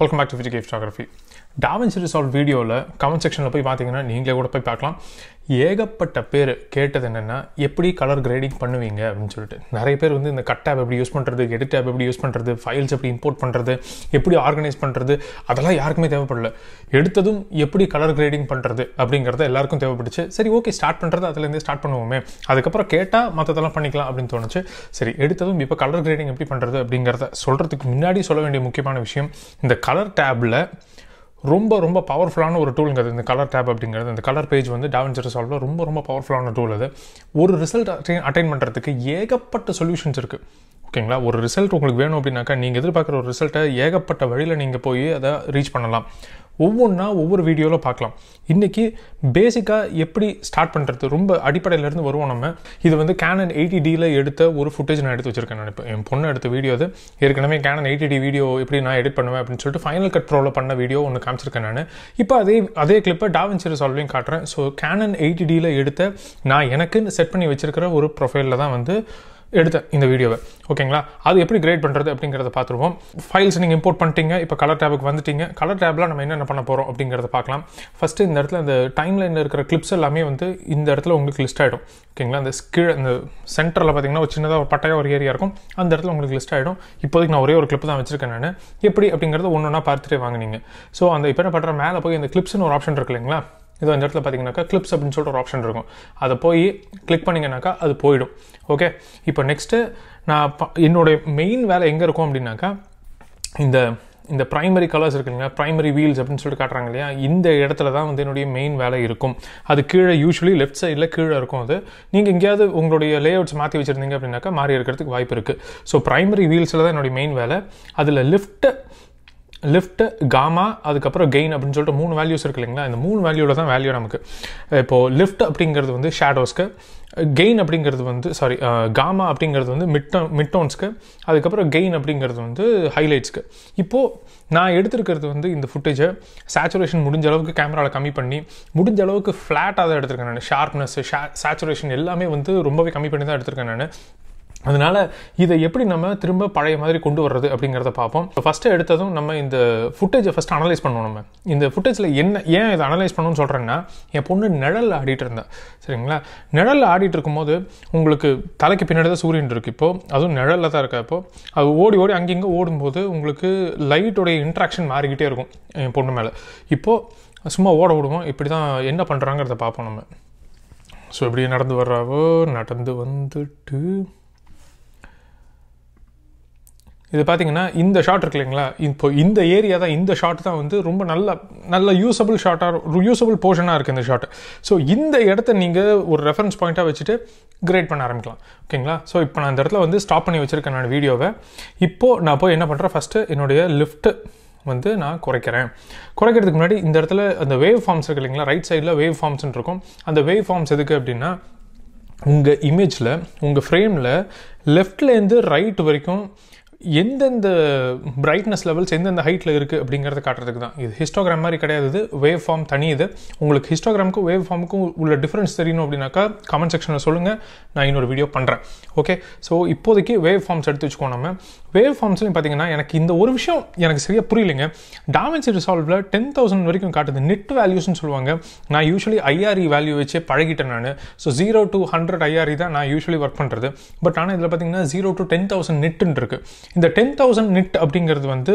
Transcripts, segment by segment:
welcome back to Vijay photography DaVinci resolve வீடியோவில் comment செக்ஷனில் போய் பார்த்தீங்கன்னா நீங்களே கூட போய் பார்க்கலாம் ஏகப்பட்ட பேர் கேட்டது என்னென்னா எப்படி கலர் கிரேடிங் பண்ணுவீங்க அப்படின்னு சொல்லிட்டு நிறைய பேர் வந்து இந்த கட் ஆப் எப்படி யூஸ் பண்ணுறது எடிட் ஆப் எப்படி யூஸ் பண்ணுறது ஃபைல்ஸ் எப்படி இம்போர்ட் பண்ணுறது எப்படி ஆர்கனைஸ் பண்ணுறது அதெல்லாம் யாருக்குமே தேவைப்படல எடுத்ததும் எப்படி கலர் கிரேடிங் பண்ணுறது அப்படிங்கிறத எல்லாருக்கும் தேவைப்பட்டுச்சு சரி ஓகே ஸ்டார்ட் பண்ணுறது அதுலேருந்தே ஸ்டார்ட் பண்ணுவோமே அதுக்கப்புறம் கேட்டால் மற்றதெல்லாம் பண்ணிக்கலாம் அப்படின்னு தோணுச்சு சரி எடுத்ததும் இப்போ கலர் கிரேடிங் எப்படி பண்ணுறது அப்படிங்கிறத சொல்கிறதுக்கு முன்னாடி சொல்ல வேண்டிய முக்கியமான விஷயம் இந்த கலர் டேப்பில் ரொம்ப ரொம்ப பவர்ஃபுல்லான ஒரு டூலுங்கிறது இந்த கலர் டேப் அப்படிங்கிறது இந்த கலர் பேஜ் வந்து டேவன்ஜர் ரிசால்வில் ரொம்ப ரொம்ப பவர்ஃபுல்லான டூல் அது ஒரு ரிசல்ட் அட்டைன் அட்டைன் பண்ணுறதுக்கு ஏகப்பட்ட சொல்யூஷன்ஸ் இருக்குது ஓகேங்களா ஒரு ரிசல்ட் உங்களுக்கு வேணும் அப்படின்னாக்கா நீங்கள் எதிர்பார்க்குற ஒரு ரிசல்ட்டை ஏகப்பட்ட வழியில் நீங்கள் போய் அதை ரீச் பண்ணலாம் ஒவ்வொன்றா ஒவ்வொரு வீடியோவில் பார்க்கலாம் இன்றைக்கி பேசிக்காக எப்படி ஸ்டார்ட் பண்ணுறது ரொம்ப அடிப்படையிலேருந்து வருவோம் நம்ம இது வந்து கேனன் எயிட்டி டியில் எடுத்த ஒரு ஃபுட்டேஜ் நான் எடுத்து வச்சிருக்கேன் நினைப்பேன் என் பொண்ணு எடுத்த வீடியோ அது ஏற்கனவே கேனன் எயிட்டி டி வீடியோ எப்படி நான் எடிட் பண்ணுவேன் அப்படின்னு சொல்லிட்டு ஃபைனல் கட் ப்ரோவில் பண்ண வீடியோ ஒன்று காமிச்சிருக்கேன் நான் இப்போ அதே அதே கிளிப்பை டாவின்சி ரிசால்வையும் காட்டுறேன் ஸோ கேனன் எயிட்டி டியில் எடுத்த நான் எனக்குன்னு செட் பண்ணி வச்சுருக்கிற ஒரு ப்ரொஃபைலில் தான் வந்து எடுத்தேன் இந்த வீடியோவை ஓகேங்களா அது எப்படி கிரேட் பண்ணுறது அப்படிங்கிறத பார்த்துருவோம் ஃபைல்ஸ் நீங்கள் இம்போர்ட் பண்ணிட்டீங்க இப்போ கலர் டேபுக்கு வந்துட்டீங்க கலர் டேபில் நம்ம என்னென்ன பண்ண போகிறோம் அப்படிங்கிறத பார்க்கலாம் ஃபஸ்ட்டு இந்த இடத்துல இந்த டைம்லைனில் இருக்கிற கிளிப்ஸ் எல்லாமே வந்து இந்த இடத்துல உங்களுக்கு லிஸ்ட் ஆகிடும் ஓகேங்களா அந்த கீழே இந்த சென்டரில் பார்த்தீங்கன்னா ஒரு சின்னதாக ஒரு பட்டையாக ஒரு ஏரியா இருக்கும் அந்த இடத்துல உங்களுக்கு லிஸ்ட் ஆகிடும் இப்போதைக்கு நான் ஒரே ஒரு கிளிப் தான் வச்சிருக்கேன் நான் எப்படி அப்படிங்கிறத ஒன்று ஒன்றா பார்த்துட்டே வாங்கினீங்க ஸோ அந்த இப்போ என்ன பண்ணுற மேலே போய் இந்த கிளிப்ஸ்னு ஒரு ஆப்ஷன் இருக்கு இல்லைங்களா இதோ இந்த இடத்துல பார்த்தீங்கன்னாக்கா கிளிப்ஸ் அப்படின்னு சொல்லிட்டு ஒரு ஆப்ஷன் இருக்கும் அதை போய் கிளிக் பண்ணிங்கனாக்கா அது போயிடும் ஓகே இப்போ நெக்ஸ்ட்டு நான் என்னுடைய மெயின் வேலை எங்கே இருக்கும் அப்படின்னாக்கா இந்த இந்த ப்ரைமரி கலர்ஸ் இருக்கு இல்லைங்களா ப்ரைமரி வீல்ஸ் அப்படின்னு சொல்லிட்டு காட்டுறாங்க இல்லையா இந்த இடத்துல தான் வந்து என்னுடைய மெயின் வேலை இருக்கும் அது கீழே யூஸ்வலி லெஃப்ட் சைடில் கீழே இருக்கும் அது நீங்கள் எங்கேயாவது உங்களுடைய லே அவுட்ஸ் மாற்றி வச்சுருந்தீங்க அப்படின்னாக்கா மாறி இருக்கிறதுக்கு வாய்ப்பு இருக்குது ஸோ ப்ரைமரி வீல்ஸில் தான் என்னுடைய மெயின் வேலை அதில் லிஃப்ட்டு லிஃப்ட்டு காமா அதுக்கப்புறம் கெயின் அப்படின்னு சொல்லிட்டு மூணு வேல்யூஸ் இருக்கு இல்லைங்களா இந்த மூணு வேல்யூவில் தான் வேல்யூ நமக்கு இப்போது லிஃப்ட் அப்படிங்கிறது வந்து ஷேடோஸ்க்கு கெயின் அப்படிங்கிறது வந்து சாரி காமா அப்படிங்கிறது வந்து மிட்டோ மிட்டோன்ஸ்க்கு அதுக்கப்புறம் கெயின் அப்படிங்கிறது வந்து ஹைலைட்ஸ்க்கு இப்போது நான் எடுத்திருக்கிறது வந்து இந்த ஃபுட்டேஜை சேச்சுரேஷன் முடிஞ்ச அளவுக்கு கேமராவில் கம்மி பண்ணி முடிஞ்ச அளவுக்கு ஃப்ளாட்டாக தான் எடுத்திருக்கேன் நான் ஷார்ப்னஸ் ஷே சேச்சுரேஷன் எல்லாமே வந்து ரொம்பவே கம்மி பண்ணி தான் எடுத்திருக்கேன் நான் அதனால் இதை எப்படி நம்ம திரும்ப பழைய மாதிரி கொண்டு வர்றது அப்படிங்கிறத பார்ப்போம் இப்போ ஃபஸ்ட்டு எடுத்ததும் நம்ம இந்த ஃபுட்டேஜை ஃபஸ்ட் அனலைஸ் பண்ணுவோம் நம்ம இந்த ஃபுட்டேஜில் என்ன ஏன் இதை அனலைஸ் பண்ணணும்னு சொல்கிறேன்னா என் பொண்ணு நிழலில் ஆடிட்டு இருந்தேன் சரிங்களா நிழலில் ஆடிட்டு இருக்கும்போது உங்களுக்கு தலைக்கு பின்னாடி தான் சூரியன் இருக்குது இப்போது அதுவும் நிழலில் தான் இருக்கா இப்போ அது ஓடி ஓடி அங்கங்கே ஓடும்போது உங்களுக்கு லைட்டோடைய இன்ட்ராக்ஷன் மாறிக்கிட்டே இருக்கும் என் பொண்ணு மேலே இப்போது சும்மா ஓட விடுவோம் இப்படி தான் என்ன பண்ணுறாங்கிறத பார்ப்போம் நம்ம ஸோ இப்படி நடந்து வர்றாவோ நடந்து வந்துட்டு இது பார்த்தீங்கன்னா இந்த ஷாட் இருக்கு இல்லைங்களா இப்போ இந்த ஏரியா தான் இந்த ஷாட் தான் வந்து ரொம்ப நல்ல நல்ல யூஸபிள் ஷாட்டாக யூஸபிள் போர்ஷனாக இருக்குது இந்த ஷாட் ஸோ இந்த இடத்த நீங்கள் ஒரு ரெஃபரன்ஸ் பாயிண்ட்டாக வச்சுட்டு கிரேட் பண்ண ஆரம்பிக்கலாம் ஓகேங்களா ஸோ இப்போ நான் இந்த இடத்துல வந்து ஸ்டாப் பண்ணி வச்சுருக்கேன் நான் வீடியோவை இப்போது நான் போய் என்ன பண்ணுறேன் ஃபஸ்ட்டு என்னுடைய லிஃப்ட்டு வந்து நான் குறைக்கிறேன் குறைக்கிறதுக்கு முன்னாடி இந்த இடத்துல அந்த வேவ் ஃபார்ம்ஸ் இருக்கு இல்லைங்களா ரைட் சைடில் வேவ் ஃபார்ம்ஸ்னு இருக்கும் அந்த வேவ் ஃபார்ம்ஸ் எதுக்கு அப்படின்னா உங்கள் இமேஜில் உங்கள் ஃப்ரேமில் லெஃப்ட்லேருந்து ரைட் வரைக்கும் எந்தெந்த பிரைட்னஸ் லெவல்ஸ் எந்தெந்த ஹைட்டில் இருக்குது அப்படிங்கிறத காட்டுறதுக்கு தான் இது ஹிஸ்டோகிராம் மாதிரி கிடையாது இது வேவ் ஃபார்ம் தனி இது உங்களுக்கு ஹிஸ்டோகிராமுக்கும் வேவ் ஃபார்முக்கும் உள்ள டிஃப்ரென்ஸ் தெரியணும் அப்படின்னாக்கா கமெண்ட் செக்ஷனில் சொல்லுங்கள் நான் இன்னொரு வீடியோ பண்ணுறேன் ஓகே ஸோ இப்போதைக்கு வேவ் ஃபார்ம்ஸ் எடுத்து வச்சுக்கோ நம்ம வேவ் ஃபார்ம்ஸ்லையும் பார்த்தீங்கன்னா எனக்கு இந்த ஒரு விஷயம் எனக்கு சரியாக புரியலைங்க டாமென்சி ரிசால்வில் டென் தௌசண்ட் வரைக்கும் காட்டுது நெட் வேல்யூஸ்னு சொல்லுவாங்க நான் யூஸ்வலி ஐஆர்இ வேல்யூ வச்சே பழகிட்டேன் நான் so zero to hundred IRE தான் நான் யூஸ்வலி ஒர்க் பண்ணுறது பட் ஆனால் இதில் பார்த்தீங்கன்னா ஜீரோ டு டென் தௌசண்ட் நெட்டுன்னு இருக்குது இந்த டென் தௌசண்ட் நிட் அப்படிங்கிறது வந்து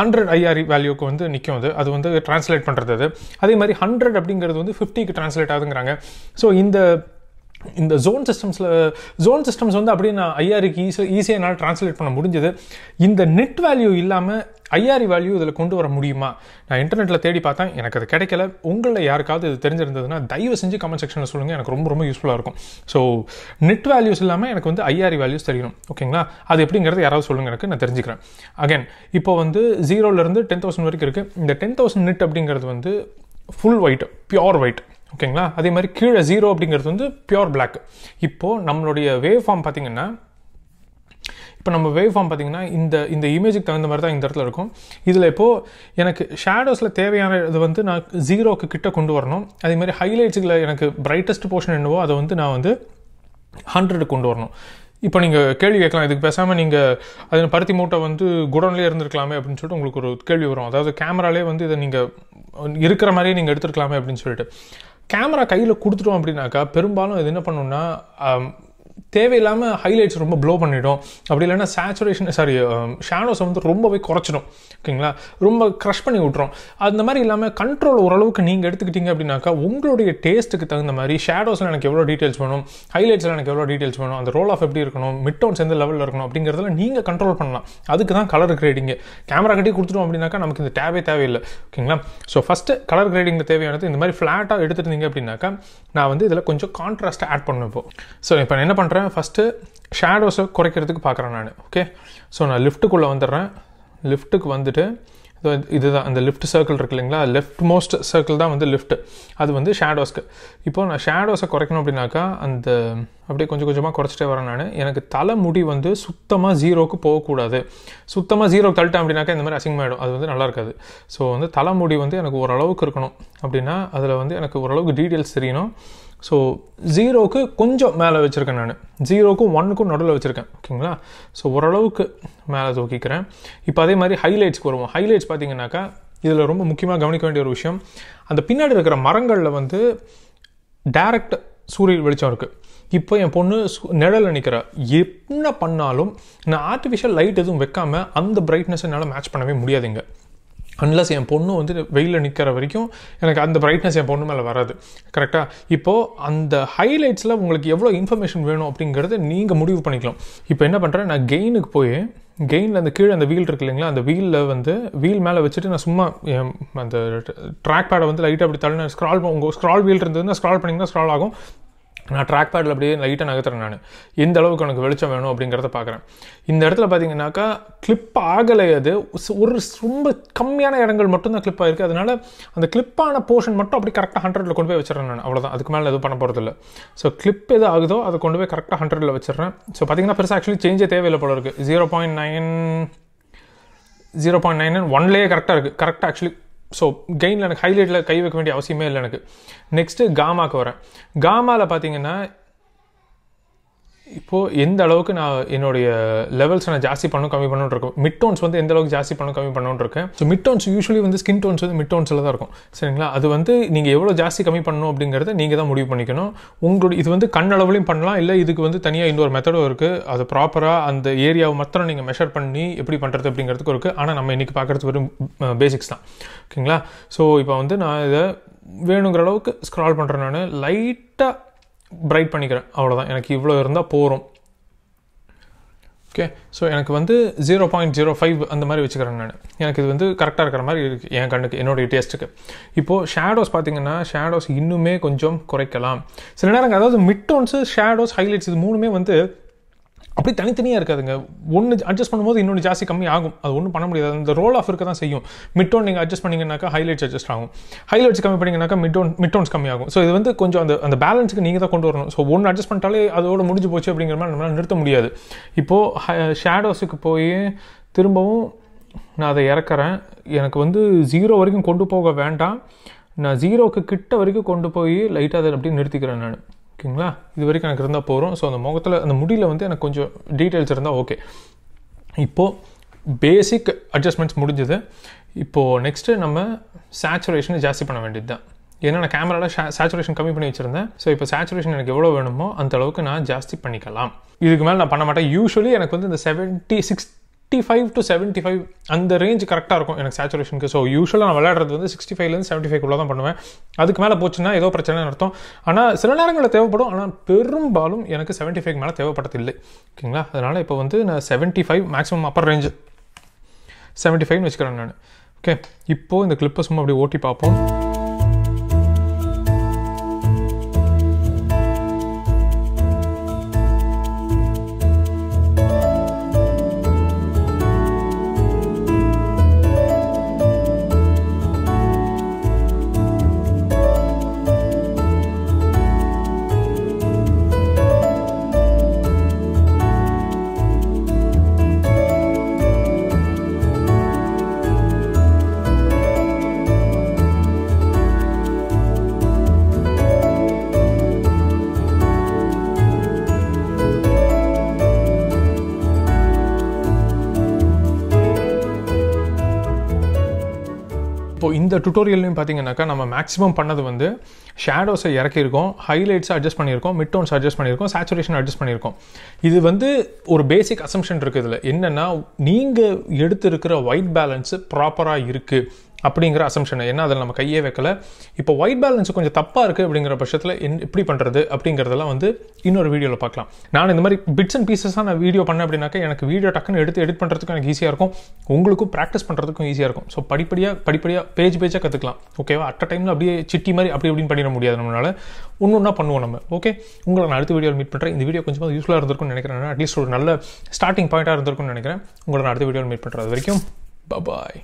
ஹண்ட்ரட் ஐஆர்இ வேல்யூக்கு வந்து நிற்கும் அது அது வந்து டிரான்ஸ்லேட் பண்ணுறது அது அதே மாதிரி ஹண்ட்ரட் அப்படிங்கிறது வந்து ஃபிஃப்டிக்கு டிரான்ஸ்லேட் ஆகுதுங்கிறாங்க ஸோ இந்த இந்த ஜோன் சிஸ்டம்ஸில் ஜோன் சிஸ்டம்ஸ் வந்து அப்படியே நான் ஐஆருக்கு ஈஸி ஈஸியாக என்னால் ட்ரான்ஸ்லேட் பண்ண முடிஞ்சது இந்த நெட் வேல்யூ இல்லாமல் ஐஆரி வேல்யூ இதில் கொண்டு வர முடியுமா நான் இன்டர்நெட்டில் தேடி பார்த்தேன் எனக்கு அது கிடைக்கல உங்களில் யாருக்காவது இது தெரிஞ்சிருந்ததுன்னா தயவு செஞ்சு கமெண்ட் செக்ஷனில் சொல்லுங்கள் எனக்கு ரொம்ப ரொம்ப யூஸ்ஃபுல்லாக இருக்கும் ஸோ நெட் வேல்யூஸ் இல்லாமல் எனக்கு வந்து ஐஆர் வேல்யூஸ் தெரியணும் ஓகேங்களா அது எப்படிங்கிறது யாராவது சொல்லுங்கள் எனக்கு நான் தெரிஞ்சுக்கிறேன் அகைன் இப்போ வந்து ஜீரோலேருந்து டென் தௌசண்ட் வரைக்கும் இருக்குது இந்த டென் தௌசண்ட் நெட் அப்படிங்கிறது வந்து ஃபுல் ஒயிட் பியோர் ஒயிட் ஓகேங்களா அதே மாதிரி கீழே ஜீரோ அப்படிங்கிறது வந்து பியோர் பிளாக் இப்போது நம்மளுடைய வேவ் ஃபார்ம் பார்த்தீங்கன்னா இப்போ நம்ம வேவ் ஃபார்ம் பார்த்தீங்கன்னா இந்த இந்த இமேஜுக்கு தகுந்த மாதிரி தான் இந்த இடத்துல இருக்கும் இதில் இப்போது எனக்கு ஷேடோஸில் தேவையான இது வந்து நான் ஜீரோக்கு கிட்ட கொண்டு வரணும் அதே மாதிரி ஹைலைட்ஸுக்கில் எனக்கு பிரைட்டஸ்ட் போர்ஷன் என்னவோ அதை வந்து நான் வந்து ஹண்ட்ரடுக்கு கொண்டு வரணும் இப்போ நீங்கள் கேள்வி கேட்கலாம் இதுக்கு பேசாமல் நீங்கள் அதில் பருத்தி மூட்டை வந்து குடோன்லேயே இருந்திருக்கலாமே அப்படின்னு சொல்லிட்டு உங்களுக்கு ஒரு கேள்வி வரும் அதாவது கேமராலே வந்து இதை நீங்கள் இருக்கிற மாதிரியே நீங்கள் எடுத்துருக்கலாமே அப்படின்னு சொல்லிட்டு கேமரா கையில் கொடுத்துட்டோம் அப்படின்னாக்கா பெரும்பாலும் இது என்ன பண்ணணும்னா தேவையில்லாமல் ஹைலைட்ஸ் ரொம்ப ப்ளோ பண்ணிடும் அப்படி இல்லைன்னா சேச்சுரேஷன் சாரி ஷேடோஸை வந்து ரொம்பவே குறைச்சிடும் ஓகேங்களா ரொம்ப க்ரஷ் பண்ணி விட்ரும் அந்த மாதிரி இல்லாமல் கண்ட்ரோல் ஓரளவுக்கு நீங்கள் எடுத்துக்கிட்டீங்க அப்படின்னாக்கா உங்களுடைய டேஸ்ட்டுக்கு தகுந்த மாதிரி ஷேடோஸில் எனக்கு எவ்வளோ டீட்டெயில்ஸ் வேணும் ஹைலைட்ஸில் எனக்கு எவ்வளோ டீட்டெயில்ஸ் வேணும் அந்த ரோல் ஆஃப் எப்படி இருக்கணும் மிட் டோன்ஸ் எந்த லெவலில் இருக்கணும் அப்படிங்கிறதுல நீங்கள் கண்ட்ரோல் பண்ணலாம் அதுக்கு தான் கலர் கிரேடிங்கு கேமரா கட்டி கொடுத்துடும் அப்படின்னாக்கா நமக்கு இந்த டேபே தேவையில்லை ஓகேங்களா ஸோ ஃபஸ்ட்டு கலர் கிரேடிங்கில் தேவையானது இந்த மாதிரி ஃப்ளாட்டாக எடுத்துருந்தீங்க அப்படின்னாக்கா நான் வந்து இதில் கொஞ்சம் கான்ட்ராஸ்ட்டாக ஆட் பண்ணுவோம் ஸோ இப்போ என்ன பண்ணுறேன் பண்ணுறேன் ஃபஸ்ட்டு ஷேடோஸை குறைக்கிறதுக்கு பார்க்குறேன் நான் ஓகே ஸோ நான் லிஃப்ட்டுக்குள்ளே வந்துடுறேன் லிஃப்ட்டுக்கு வந்துட்டு இதுதான் அந்த லிஃப்ட் சர்க்கிள் இருக்கு இல்லைங்களா லெஃப்ட் மோஸ்ட் சர்க்கிள் தான் வந்து லிஃப்ட் அது வந்து ஷேடோஸ்க்கு இப்போ நான் ஷேடோஸை குறைக்கணும் அப்படின்னாக்கா அந்த அப்படியே கொஞ்சம் கொஞ்சமாக குறைச்சிட்டே வரேன் நான் எனக்கு தலை முடி வந்து சுத்தமாக ஜீரோக்கு போகக்கூடாது சுத்தமாக ஜீரோக்கு தள்ளிட்டேன் அப்படின்னாக்கா இந்த மாதிரி அசிங்கமாயிடும் அது வந்து நல்லா இருக்காது ஸோ வந்து தலைமுடி வந்து எனக்கு ஓரளவுக்கு இருக்கணும் அப்படின்னா அதில் வந்து எனக்கு ஓரளவுக்கு டீட்டெயில்ஸ் தெரியணும் ஸோ ஜீரோவுக்கு கொஞ்சம் மேலே வச்சுருக்கேன் நான் ஜீரோக்கும் ஒன்னுக்கும் நடுவில் வச்சுருக்கேன் ஓகேங்களா ஸோ ஓரளவுக்கு மேலே தூக்கிக்கிறேன் இப்போ அதே மாதிரி ஹைலைட்ஸ் வருவோம் ஹைலைட்ஸ் பார்த்தீங்கன்னாக்கா இதில் ரொம்ப முக்கியமாக கவனிக்க வேண்டிய ஒரு விஷயம் அந்த பின்னாடி இருக்கிற மரங்களில் வந்து டேரக்ட் சூரிய வெளிச்சம் இருக்குது இப்போ என் பொண்ணு நிழல் நிற்கிறா என்ன பண்ணாலும் நான் ஆர்டிஃபிஷியல் லைட் எதுவும் வைக்காமல் அந்த பிரைட்னஸ் என்னால் மேட்ச் பண்ணவே முடியாதுங்க அன்லஸ் என் பொண்ணு வந்து வெயிலில் நிற்கிற வரைக்கும் எனக்கு அந்த பிரைட்னஸ் என் பொண்ணு மேலே வராது கரெக்டாக இப்போது அந்த ஹைலைட்ஸில் உங்களுக்கு எவ்வளோ இன்ஃபர்மேஷன் வேணும் அப்படிங்கிறத நீங்கள் முடிவு பண்ணிக்கலாம் இப்போ என்ன பண்ணுறேன் நான் கெயினுக்கு போய் கெயினில் அந்த கீழே அந்த வீல் இருக்கு இல்லைங்களா அந்த வீலில் வந்து வீல் மேலே வச்சுட்டு நான் சும்மா அந்த ட்ராக் பேடை வந்து லைட்டாக அப்படி தள்ளி ஸ்க்ரால் உங்கள் ஸ்க்ரால் வீல் இருந்ததுன்னா ஸ்க்ரால் பண்ணிங்கன்னா ஸ்க்ரால் ஆகும் நான் ட்ராக் பேடில் அப்படியே லைட்டாக நகர்த்துறேன் நான் எந்த அளவுக்கு எனக்கு வெளிச்சம் வேணும் அப்படிங்கிறத பார்க்குறேன் இந்த இடத்துல பார்த்தீங்கன்னாக்கா கிளிப் ஆகலை அது ஒரு ரொம்ப கம்மியான இடங்கள் மட்டும்தான் கிளிப் ஆகிருக்கு அதனால் அந்த கிளிப்பான போர்ஷன் மட்டும் அப்படி கரெக்டாக ஹண்ட்ரடில் கொண்டு போய் வச்சிடறேன் நான் அவ்வளோதான் அதுக்கு மேலே எதுவும் பண்ண போகிறது இல்லை ஸோ கிளிப் எது ஆகுதோ அதை கொண்டு போய் கரெக்டாக ஹண்ட்ரடில் வச்சிடறேன் ஸோ பார்த்தீங்கன்னா பெருசாக ஆக்சுவலி சேஞ்சே தேவையில்லை போல இருக்குது zero point nine zero point nine ஒன்லேயே கரெக்டாக இருக்குது கரெக்டாக ஆக்சுவலி ஸோ கெயினில் எனக்கு ஹைலைட்டில் கை வைக்க வேண்டிய அவசியமே இல்லை எனக்கு நெக்ஸ்ட்டு காமாக்கு வரேன் காமாவில் பார்த்தீங்கன்னா இப்போது எந்த அளவுக்கு நான் என்னுடைய லெவல்ஸ் நான் ஜாஸ்தி பண்ணணும் கம்மி பண்ணணும் இருக்கேன் மிட் டோன்ஸ் வந்து எந்த அளவுக்கு ஜாஸ்தி பண்ணணும் கம்மி பண்ணணும் இருக்கேன் ஸோ மிட் டோன்ஸ் யூஸ்வலி வந்து ஸ்கின் டோன்ஸ் வந்து மிட் டோன்ஸில் தான் இருக்கும் சரிங்களா அது வந்து நீங்கள் எவ்வளோ ஜாஸ்தி கம்மி பண்ணணும் அப்படிங்கிறத நீங்கள் தான் முடிவு பண்ணிக்கணும் உங்களுடைய இது வந்து கண் அளவுலையும் பண்ணலாம் இல்லை இதுக்கு வந்து தனியாக இன்னொரு மெத்தடும் இருக்குது அது ப்ராப்பராக அந்த ஏரியாவை மாத்திரம் நீங்கள் மெஷர் பண்ணி எப்படி பண்ணுறது அப்படிங்கிறதுக்கு இருக்குது ஆனால் நம்ம இன்றைக்கி பார்க்குறது வெறும் பேசிக்ஸ் தான் ஓகேங்களா ஸோ இப்போ வந்து நான் இதை வேணுங்கிற அளவுக்கு ஸ்க்ரால் பண்ணுறேன் நான் லைட்டாக பிரைட் பண்ணிக்கிறேன் அவ்வளோதான் எனக்கு இவ்வளோ இருந்தால் போகிறோம் ஓகே ஸோ எனக்கு வந்து ஜீரோ பாயிண்ட் ஜீரோ ஃபைவ் அந்த மாதிரி வச்சுக்கிறேன் நான் எனக்கு இது வந்து கரெக்டாக இருக்கிற மாதிரி இருக்குது என் கண்ணுக்கு என்னுடைய டேஸ்ட்டுக்கு இப்போது ஷேடோஸ் பார்த்தீங்கன்னா ஷேடோஸ் இன்னுமே கொஞ்சம் குறைக்கலாம் சில நேரங்கள் அதாவது மிட் டோன்ஸு ஷேடோஸ் ஹைலைட்ஸ் இது மூணுமே வந்து அப்படி தனித்தனியாக இருக்காதுங்க ஒன்று அட்ஜஸ்ட் பண்ணும்போது இன்னொன்று ஜாஸ்தி கம்மி ஆகும் அது ஒன்றும் பண்ண முடியாது அந்த ரோல் ஆஃப் இருக்க தான் செய்யும் மிட்டோன் நீங்கள் அட்ஜஸ்ட் பண்ணிங்கன்னாக்கா ஹைலைட்ஸ் அட்ஜஸ்ட் ஆகும் ஹைலைட்ஸ் கம்மி பண்ணிங்கனாக்கா மிட்டோன் மிட்டோன்ஸ் கம்மி ஆகும் ஸோ இது வந்து கொஞ்சம் அந்த அந்த பேலன்ஸுக்கு நீங்கள் தான் கொண்டு வரணும் ஸோ ஒன்று அட்ஜஸ்ட் பண்ணிட்டாலே அதோட முடிஞ்சு போச்சு அப்படிங்கிற மாதிரி நம்மளால் நிறுத்த முடியாது இப்போது ஷேடோஸுக்கு போய் திரும்பவும் நான் அதை இறக்குறேன் எனக்கு வந்து ஜீரோ வரைக்கும் கொண்டு போக வேண்டாம் நான் ஜீரோவுக்கு கிட்ட வரைக்கும் கொண்டு போய் லைட்டாக அதை அப்படியே நிறுத்திக்கிறேன் நான் ஓகேங்களா இது வரைக்கும் எனக்கு இருந்தால் போகிறோம் ஸோ அந்த முகத்தில் அந்த முடியில் வந்து எனக்கு கொஞ்சம் டீட்டெயில்ஸ் இருந்தால் ஓகே இப்போது பேசிக் அட்ஜஸ்ட்மெண்ட்ஸ் முடிஞ்சது இப்போது நெக்ஸ்ட்டு நம்ம சேச்சுரேஷனை ஜாஸ்தி பண்ண வேண்டியது தான் ஏன்னா நான் கேமராவில் சேச்சுரேஷன் கம்மி பண்ணி வச்சுருந்தேன் ஸோ இப்போ சேச்சுரேஷன் எனக்கு எவ்வளோ வேணுமோ அந்த அளவுக்கு நான் ஜாஸ்தி பண்ணிக்கலாம் இதுக்கு மேலே நான் பண்ண மாட்டேன் யூஸ்வலி எனக்கு வந்து இந்த seventy six sixty five to seventy five அந்த ரேஞ்ச் கரெக்டாக இருக்கும் எனக்கு சேச்சுரேஷனுக்கு ஸோ யூஸ்வலாக நான் விளையாடுறது வந்து சிக்ஸ்டி ஃபைவ்லேருந்து செவன்ட்டி ஃபைவ் தான் பண்ணுவேன் அதுக்கு மேலே போச்சுன்னா ஏதோ பிரச்சனை அர்த்தம் ஆனால் சில நேரங்களில் தேவைப்படும் ஆனால் பெரும்பாலும் எனக்கு செவன்ட்டி ஃபைவ் மேலே தேவைப்படுறதில்லை ஓகேங்களா அதனால் இப்போ வந்து நான் seventy five maximum upper range seventy ஃபைவ்னு வச்சுக்கிறேன் நான் ஓகே இப்போது இந்த கிளிப்பை சும்மா அப்படி ஓட்டி பார்ப்போம் ஸோ இந்த டுட்டோரியல்லையும் பார்த்தீங்கன்னாக்கா நம்ம மேக்ஸிமம் பண்ணது வந்து ஷேடோஸை இறக்கியிருக்கோம் ஹைலைட்ஸை அட்ஜஸ்ட் பண்ணியிருக்கோம் மிட் டோன்ஸ் அட்ஜஸ்ட் பண்ணியிருக்கோம் சேச்சுரேஷன் அட்ஜஸ்ட் பண்ணியிருக்கோம் இது வந்து ஒரு பேசிக் அசம்ஷன் இருக்குது இதில் என்னென்னா நீங்கள் எடுத்துருக்கிற ஒயிட் பேலன்ஸு ப்ராப்பராக இருக்குது அப்படிங்கிற அசம்ஷன் ஏன்னா அதில் நம்ம கையே வைக்கலை இப்போ ஒயிட் பேலன்ஸ் கொஞ்சம் தப்பாக இருக்குது அப்படிங்கிற பட்சத்தில் என் எப்படி பண்ணுறது அப்படிங்கிறதெல்லாம் வந்து இன்னொரு வீடியோவில் பார்க்கலாம் நான் இந்த மாதிரி பிட்ஸ் அண்ட் பீசஸாக நான் வீடியோ பண்ணேன் அப்படின்னாக்கா எனக்கு வீடியோ டக்குன்னு எடுத்து எடிட் பண்ணுறதுக்கும் எனக்கு ஈஸியாக இருக்கும் உங்களுக்கும் ப்ராக்டிஸ் பண்ணுறதுக்கும் ஈஸியாக இருக்கும் ஸோ படிப்படியாக படிப்படியாக பேஜ் பேஜாக கற்றுக்கலாம் ஓகேவா அட் டைமில் அப்படியே சிட்டி மாதிரி அப்படி அப்படின்னு பண்ணிட முடியாது நம்மளால் ஒன்று ஒன்றா பண்ணுவோம் நம்ம ஓகே உங்களை நான் அடுத்த வீடியோவில் மீட் பண்ணுறேன் இந்த வீடியோ கொஞ்சமாக யூஸ்ஃபுல்லாக இருந்திருக்கும்னு நினைக்கிறேன் அட்லீஸ்ட் ஒரு நல்ல ஸ்டார்டிங் பாயிண்ட்டாக இருந்திருக்கும்னு நினைக்கிறேன் உங்களை நான் அடுத்த வீடியோவில் மீட் பண்ணுறது வரைக்கும் பாய்